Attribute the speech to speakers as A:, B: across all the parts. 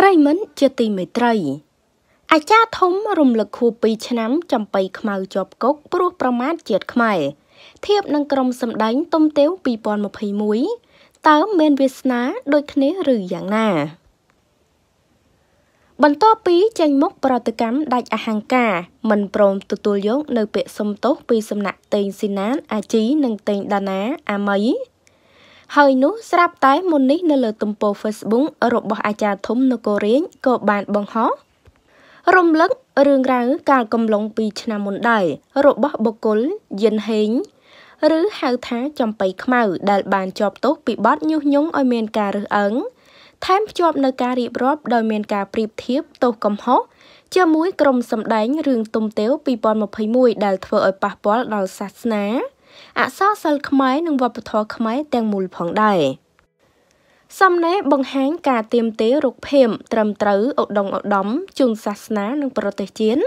A: ប្រិមិនជាទីមេត្រីអាចារ្យធំរំលឹកខួប2ឆ្នាំចំបៃខ្មៅជាប់គុកព្រោះប្រមាថជាតិខ្មែរធៀបនឹងក្រុមសម្ដែងទុំទាវ2021តើមានវាសនាដូចគ្នាឬយ៉ាងណា បន្ទាប់ពីចេញមុខប្រតិកម្មដាច់អហង្ការ មិនព្រមទទួលយក នៅ ពាក្យសុំទោសពីសំណាក់តេងស៊ីណានអាជីនិងតេងដាណាអាម៉ៃហើយនោះស្រាប់តែមុននេះ នៅលើទំព័រ Facebook របស់អាចារ្យធំនគររាជក៏បានបង្ហោះរំលឹករឿងរ៉ាវកាលកំឡុង2ឆ្នាំមុនដែររបស់បុគ្គលយិនហេងឬហៅថាចំបៃខ្មៅដែល បានជាប់ទោសពីបទញុះញង់ឲ្យមានការរើសអើងថែមភ្ជាប់នៅការរៀបរាប់ដោយមានការប្រៀបធៀបទោសកំហុសជាមួយ ក្រុមសម្ដែងរឿងទុំទាវ2021ដែលធ្វើឲ្យប៉ះពាល់ដល់សាសនាអក្សរសិល្ប៍ខ្មែរនិងវប្បធម៌ខ្មែរទាំងមូលផងដែរសំណេរបង្ហាញការទៀមទារុកភៀមត្រឹមត្រូវឧត្តមឧត្តមជូនសាសនានិងប្រទេសជាតិ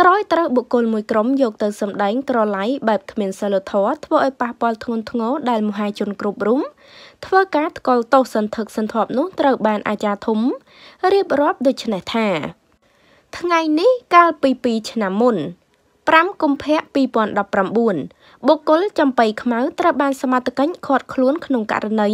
A: ក្រោយត្រូវបុគ្គលមួយក្រុមយកទៅសម្ដែងក្រឡៃបែបគ្មានសិលធម៌ធ្វើឲ្យប៉ះពាល់ធ្ងន់ធ្ងរដល់មហាជនគ្រប់រូបធ្វើការថ្កល់ទោសសន្ធឹកសន្ធាប់នោះត្រូវបានអាចារ្យធំរៀបរាប់ដូចនេះថាថ្ងៃនេះកាលពី2ឆ្នាំមុន5កុម្ភៈ2019បុគ្គលចំបៃខ្មៅត្រូវបានសមត្ថកិច្ចឃាត់ខ្លួនក្នុងករណី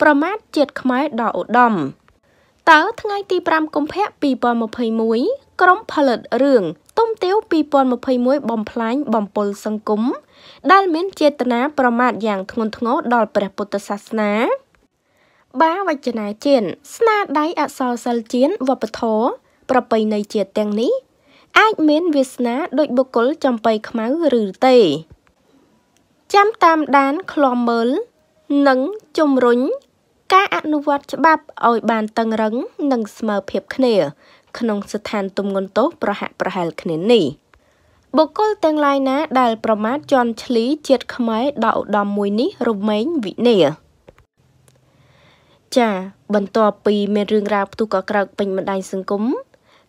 A: ប្រមាថជាតិខ្មែរដល់ឧត្តមតើថ្ងៃទី5កុម្ភៈ2021ក្រុមផលិតរឿងទុំទាវ2021បំផ្លាញបំពល់សង្គមដែលមានចេតនាប្រមាថយ៉ាងធ្ងន់ធ្ងរដល់ព្រះពុទ្ធសាសនាបាវចនាជាតិស្នាដៃអក្សរសិល្ប៍ជាតិវប្បធម៌ប្រពៃណីជាតិទាំងនេះអាចមានវាសនាដូចបុគ្គលចំបៃខ្មៅឬទេ ចាំតាមដានឃ្លាំមើលនិងជំរុញការអនុវត្តច្បាប់ឲ្យបានតឹងរឹងនិងស្មើភាពគ្នាក្នុងស្ថានទម្ងន់ទោសប្រហាក់ប្រហែលគ្នានេះ បុគ្គលទាំងឡាយណាដែល ប្រមាថជន់ឈ្លីជាតិខ្មែរដ៏ឧត្តមមួយនេះរមែងវិនា ចាបន្ទាប់ពី មានរឿងរ៉ាវផ្ទុះកក្រោកពេញបណ្ដាញសង្គម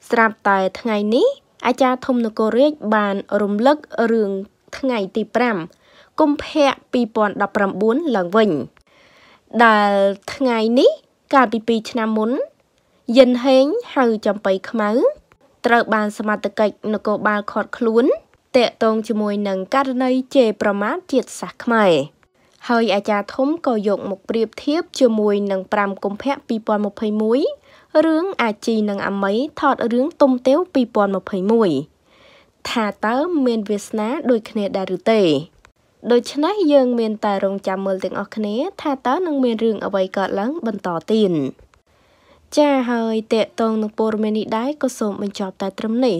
A: ស្រាប់តែថ្ងៃនេះអាចារ្យធំនគររាជបាន រំលឹករឿងថ្ងៃទី5កុម្ភៈ2019ឡើងវិញ ដែលថ្ងៃនេះកាលពី2ឆ្នាំមុន យិនហេងហៅចំបៃខ្មៅ ត្រូវ បាន សមត្ថកិច្ចនគរបាលខាត់ខ្លួនតាកតងជាមួយនឹងករណីជេរប្រមាថជាតិសាសន៍ខ្មែរហើយអាចារ្យធំក៏យកមកប្រៀបធៀបជាមួយនឹង5កុម្ភៈ2021រឿងអាជីនិងអាមីថតរឿងទុំទាវ2021ថាតើមានវាសនាដូចគ្នាដែរឬទេ ដូច្នេះយើងមានតែរងចាំមើលទាំងអស់គ្នាថាតើនឹងមានរឿងអ្វីកើតឡើងបន្តទៀតចាហើយតេតងនឹងព័ត៌មាននេះដែរក៏សូមបញ្ចប់តែត្រឹមនេះ